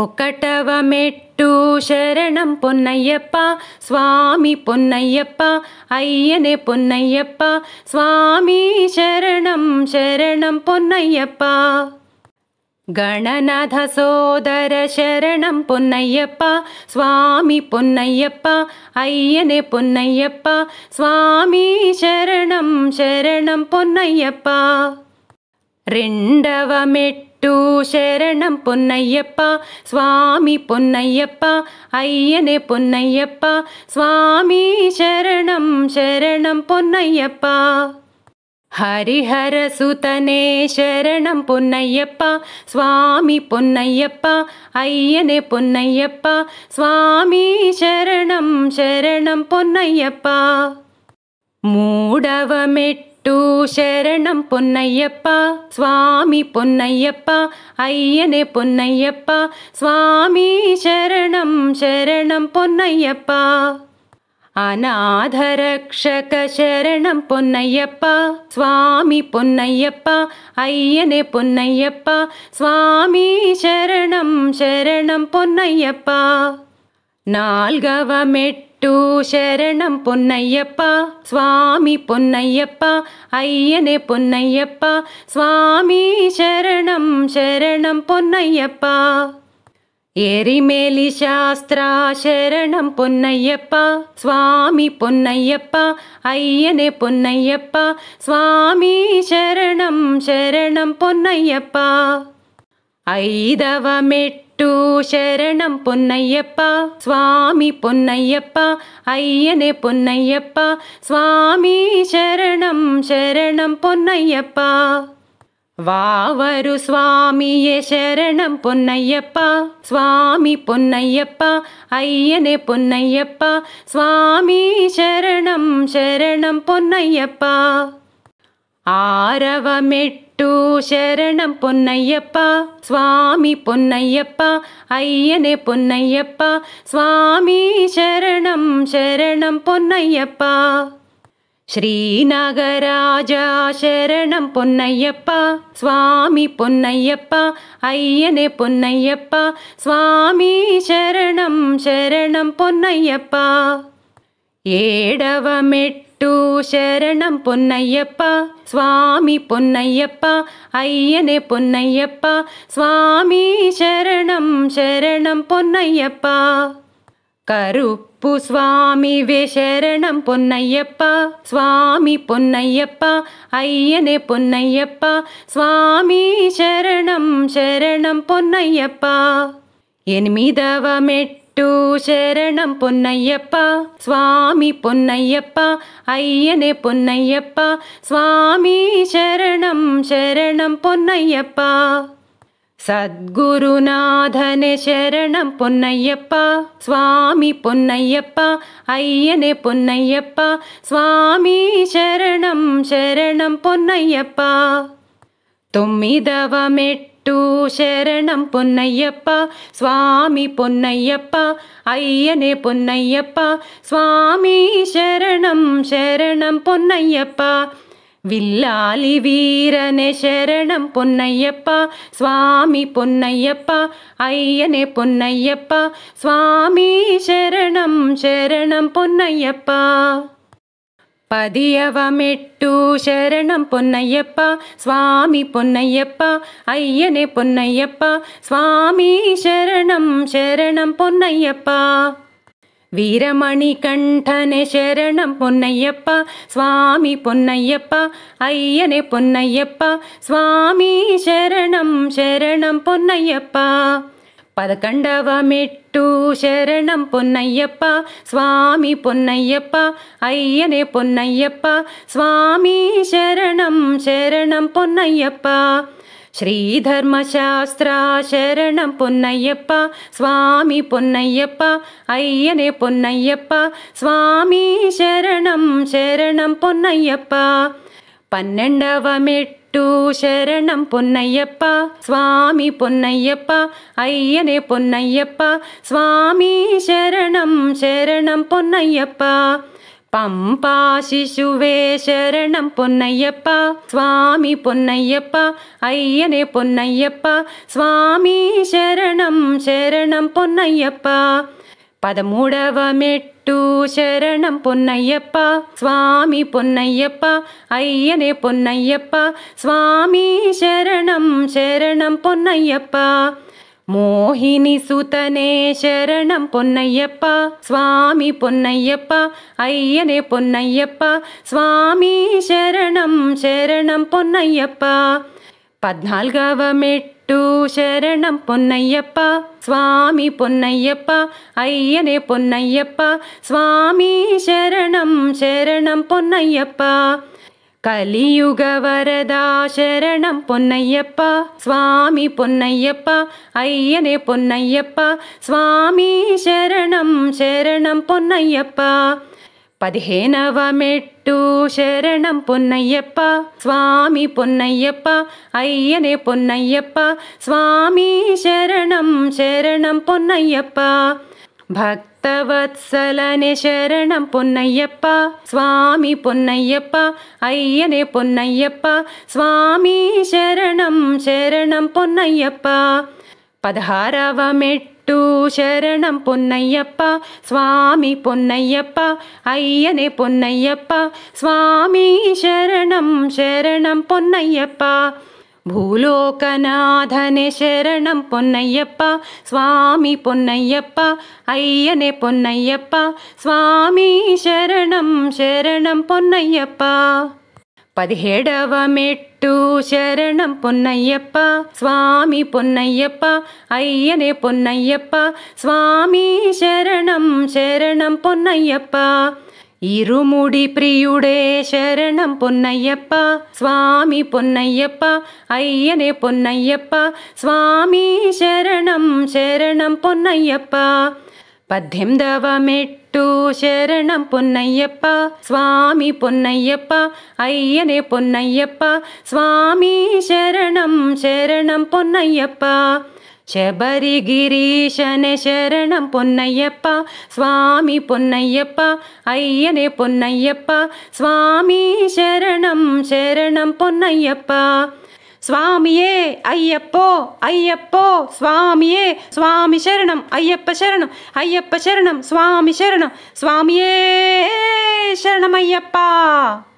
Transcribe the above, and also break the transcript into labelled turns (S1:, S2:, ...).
S1: ఒకటవమెట్టు శరణం పున్నయ్యప్ప స్వామి పున్నయ్యప్ప అయ్యనే పున్నయ్యప్ప స్వామి శరణం శరణం పున్నయ్యప్ప గణనధసోదర శరణం పున్నయ్యప్ప స్వామి పున్నయ్యప్ప అయ్యనే పున్నయ్యప్ప స్వామి శరణం శరణం పున్నయ్యప్ప రెండవమెట్టు शरणं स्वामिपु स्वामी शरणं शरणं हरिहरसुतने शरणं पुन्नय्यप स्वामिपुन्न अय्यन् पुन्न स्वामी शरणं शरणं मूडव ू शरणंय्यपा स्वामिय्यपा अय्यनय्य स्वामी शरणं शरणं अनाधरक्षकशरणं पुन्नय्यप स्वामिपन्न अय्यनय्य स्वामी शरणं शरणं ना വിട്ടു ശരണം പൊന്നയ്യപ്പ സ്വാമി പൊന്നയ്യപ്പ അയ്യനെ പൊന്നയ്യപ്പ സ്വാമി ശരണം ശരണം പൊന്നയ്യപ്പ എരിമേലി ശാസ്ത്ര ശരണം പൊന്നയ്യപ്പ സ്വാമി പൊന്നയ്യപ്പ അയ്യനെ പൊന്നയ്യപ്പ സ്വാമി ശരണം ശരണം പൊന്നയ്യപ്പ ഐതവമെട്ട് ूरणं स्वामि पुन्नय्यपा अय्यन पुन्नय्यपा स्वामी शरणं शरणं पुन्नय्यप्प वा स्वामीय शरणं पुन्नय्यपा स्वामि पुन्नय्यपा अय्यन पुन्नय्यपा स्वामी शरणं शरणं पुन्नय्यपा ആരവമെട്ടു ശരണം പൊന്നയ്യപ്പ സ്വാമി പൊന്നയ്യപ്പ അയ്യനെ പൊന്നയ്യപ്പ സ്വാമി ശരണം ശരണം പൊന്നയ്യപ്പ ശ്രീനഗരാജ ശരണം പൊന്നയ്യപ്പ സ്വാമി പൊന്നയ്യപ്പ അയ്യനെ പൊന്നയ്യപ്പ സ്വാമി ശരണം ശരണം പൊന്നയ്യപ്പ ഏടവമെട്ടു மெட்டு சரணம் பொன்னையப்பா சுவாமி பொன்னையப்பா ஐயனே பொன்னையப்பா சுவாமி சரணம் சரணம் பொன்னையப்பா கருப்பு சுவாமி வே சரணம் பொன்னையப்பா சுவாமி பொன்னையப்பா ஐயனே பொன்னையப்பா சுவாமி சரணம் சரணம் பொன்னையப்பா என் மீதவ ू शरणं पुन्नय्यप्प स्वामि पुन्नय्यप्पय्यप स्वामी शरणं शरणं सद्गुरुनाथने शरणं पुन्नय्यप्प स्वामि पुन्नय्यप्पय्य पुन्नय्यप स्वामी शरणं शरणं पुन्नय्यप्प तु விட்டு சரணம் பொன்னையப்பா சுவாமி பொன்னையப்பா ஐயனே பொன்னையப்பா சுவாமி சரணம் சரணம் பொன்னையப்பா வில்லாலி வீரனே சரணம் பொன்னையப்பா சுவாமி பொன்னையப்பா ஐயனே பொன்னையப்பா சுவாமி சரணம் சரணம் பொன்னையப்பா പതിയവമെട്ടു ശരണം പൊന്നയ്യപ്പ സ്വാമി പൊന്നയ്യപ്പ അയ്യനെ പൊന്നയ്യപ്പ സ്വാമി ശരണം ശരണം പൊന്നയ്യപ്പ വീരമണികണ്ഠനെ ശരണം പൊന്നയ്യപ്പ സ്വാമി പൊന്നയ്യപ്പ അയ്യനെ പൊന്നയ്യപ്പ സ്വാമി ശരണം ശരണം പൊന്നയ്യപ്പ పదకొండవ మెట్టు శరణం పొన్నయ్యప్ప స్వామి పొన్నయ్యప్ప అయ్యనే పొన్నయ్యప్ప స్వామి శరణం శరణం పొన్నయ్యప్ప శ్రీధర్మశాస్త్ర శరణం పొన్నయ్యప్ప స్వామి పొన్నయ్యప్ప అయ్యనే పొన్నయ్యప్ప స్వామి శరణం శరణం పొన్నయ్యప్ప పన్నెండవ మెట్టు மெட்டு சரணம் பொன்னையப்பா சுவாமி பொன்னையப்பா ஐயனே பொன்னையப்பா சுவாமி சரணம் சரணம் பொன்னையப்பா பம்பா சிசுவே சரணம் பொன்னையப்பா சுவாமி பொன்னையப்பா ஐயனே பொன்னையப்பா சுவாமி சரணம் சரணம் பொன்னையப்பா పదమూడవ మెట్టు శరణం పొన్నయ్యప్ప స్వామి పొన్నయ్యప్ప అయ్యనే పొన్నయ్యప్ప స్వామి శరణం శరణం పొన్నయ్యప్ప మోహిని సుతనే శరణం పొన్నయ్యప్ప స్వామి పొన్నయ్యప్ప అయ్యనే పొన్నయ్యప్ప స్వామి శరణం శరణం పొన్నయ్యప్ప పద్నాలుగవ మెట్టు చెట్టు శరణం పొన్నయ్యప్ప சுவாமி பொன்னையப்பா ஐயனே பொன்னையப்பா சுவாமி சரணம் சரணம் பொன்னையப்பா கலியுக வரதா சரணம் பொன்னையப்பா சுவாமி பொன்னையப்பா ஐயனே பொன்னையப்பா சுவாமி சரணம் சரணம் பொன்னையப்பா పదిహేనవ మెట్టు శరణం పొన్నయ్యప్ప స్వామి పొన్నయ్యప్ప అయ్యనే పొన్నయ్యప్ప స్వామి శరణం శరణం పొన్నయ్యప్ప భక్తవత్సలనే శరణం పొన్నయ్యప్ప స్వామి పొన్నయ్యప్ప అయ్యనే పొన్నయ్యప్ప స్వామి శరణం శరణం పొన్నయ్యప్ప పదహారవ మెట్టు చెట్టు శరణం పొన్నయ్యప్ప స్వామి పొన్నయ్యప్ప అయ్యనే పొన్నయ్యప్ప స్వామి శరణం శరణం పొన్నయ్యప్ప భూలోకనాథనే శరణం పొన్నయ్యప్ప స్వామి పొన్నయ్యప్ప అయ్యనే పొన్నయ్యప్ప స్వామి శరణం శరణం పొన్నయ్యప్ప పదిహేడవ మెట్టు శరణం పొన్నయ్యప్ప స్వామి పొన్నయ్యప్ప అయ్యనే పొన్నయ్యప్ప స్వామి శరణం శరణం పొన్నయ్యప్ప இருமுடி பிரியுடே சரணம் பொன்னையப்பா சுவாமி பொன்னையப்பா ஐயனே பொன்னையப்பா சுவாமி சரணம் சரணம் பொன்னையப்பா పద్దెనిమిదవ మెట్టు വിട്ടു ശരണം പൊന്നയ്യപ്പ സ്വാമി പൊന്നയ്യപ്പ അയ്യനെ പൊന്നയ്യപ്പ സ്വാമി ശരണം ശരണം പൊന്നയ്യപ്പ ശബരിഗിരീശനെ ശരണം പൊന്നയ്യപ്പ സ്വാമി പൊന്നയ്യപ്പ അയ്യനെ പൊന്നയ്യപ്പ സ്വാമി ശരണം ശരണം പൊന്നയ്യപ്പ சுவாமியே ஐயப்போ ஐயப்போ சுவாமியே சுவாமி சரணம் ஐயப்ப சரணம் ஐயப்ப சரணம் சுவாமி சரணம் சுவாமியே சரணம் ஐயப்பா